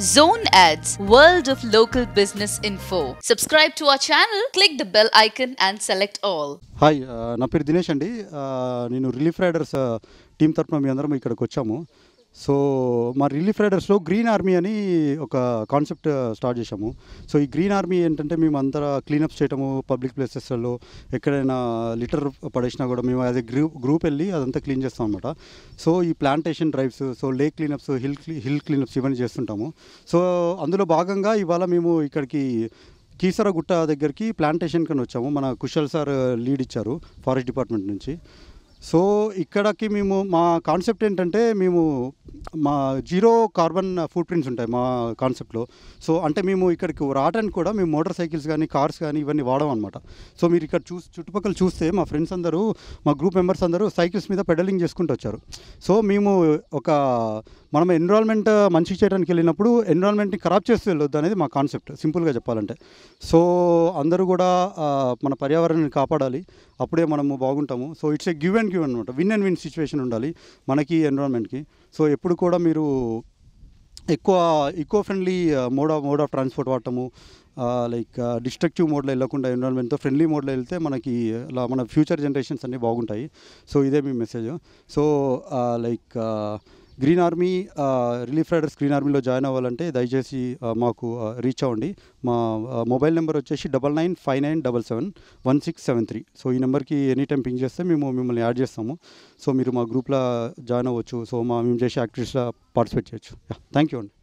Zone Ads, World of Local Business Info. Subscribe to our channel, click the bell icon and select all. హాయ్ నా పేరు దినేష్ అండి నేను relief riders team తరఫున మీ అందరం ఇక్కడికి వచ్చాము సో మా రిలీఫ్ రైడర్స్లో గ్రీన్ ఆర్మీ అని ఒక కాన్సెప్ట్ స్టార్ట్ చేసాము సో ఈ గ్రీన్ ఆర్మీ ఏంటంటే మేము అంతా క్లీనప్ చేయటము పబ్లిక్ ప్లేసెస్లలో ఎక్కడైనా లిటర్ పడేసినా కూడా మేము అదే గ్రూప్ గ్రూప్ వెళ్ళి అదంతా క్లీన్ చేస్తాం అనమాట సో ఈ plantation drives so lake cleanups hill hill cleanups ఇవన్నీ చేస్తుంటాము సో అందులో భాగంగా ఇవాళ మేము ఇక్కడికి కీసరగుట్ట దగ్గరికి ప్లాంటేషన్ కన్నా వచ్చాము మన కుషల్ సార్ లీడ్ ఇచ్చారు ఫారెస్ట్ డిపార్ట్మెంట్ నుంచి సో ఇక్కడికి మేము మా కాన్సెప్ట్ ఏంటంటే మేము మా జీరో కార్బన్ ఫుట్ ప్రింట్స్ ఉంటాయి మా కాన్సెప్ట్లో సో అంటే మేము ఇక్కడికి రావడానికి కూడా మేము మోటార్ సైకిల్స్ కానీ కార్స్ కానీ ఇవన్నీ వాడడం అనమాట సో మీరు ఇక్కడ చూ చుట్టుపక్కల చూస్తే మా ఫ్రెండ్స్ అందరూ మా గ్రూప్ మెంబర్స్ అందరూ సైకిల్స్ మీద పెడలింగ్ చేసుకుంటూ వచ్చారు సో మేము ఒక మనం ఎన్విరాన్మెంట్ మంచి చేయడానికి వెళ్ళినప్పుడు ఎన్విరాన్మెంట్ని ఖరాబ్ చేస్తూ వెళ్ళొద్దు అనేది మా కాన్సెప్ట్ సింపుల్గా చెప్పాలంటే సో అందరూ కూడా మన పర్యావరణాన్ని కాపాడాలి అప్పుడే మనము బాగుంటాము so it's a give and give అనమాట విన్ అండ్ విన్ సిచ్యువేషన్ ఉండాలి మనకి ఎన్విరాన్మెంట్కి సో ఎప్పుడు కూడా మీరు ఎక్కువ eco friendly mode of mode of transport వాడటము లైక్ డిస్ట్రక్టివ్ మోడ్లో వెళ్ళకుండా ఎన్విరాన్మెంట్తో ఫ్రెండ్లీ మోడ్లో వెళ్తే మనకి మన ఫ్యూచర్ జనరేషన్స్ అన్నీ బాగుంటాయి సో ఇదే మీ message so like uh, uh, green army relief riders green ఆర్మీలో జాయిన్ అవ్వాలంటే దయచేసి మాకు రీచ్ అవ్వండి మా మొబైల్ నెంబర్ వచ్చేసి double nine five nine double seven one six seven three so ఈ నెంబర్కి ఎనీ టైం పింక్ చేస్తే మేము మిమ్మల్ని యాడ్ చేస్తాము సో మీరు మా గ్రూప్లో జాయిన్ అవ్వచ్చు సో మా మేము చేసే యాక్టివిటీస్లో పార్టిసిపేట్ చేయొచ్చు థ్యాంక్ యూ అండి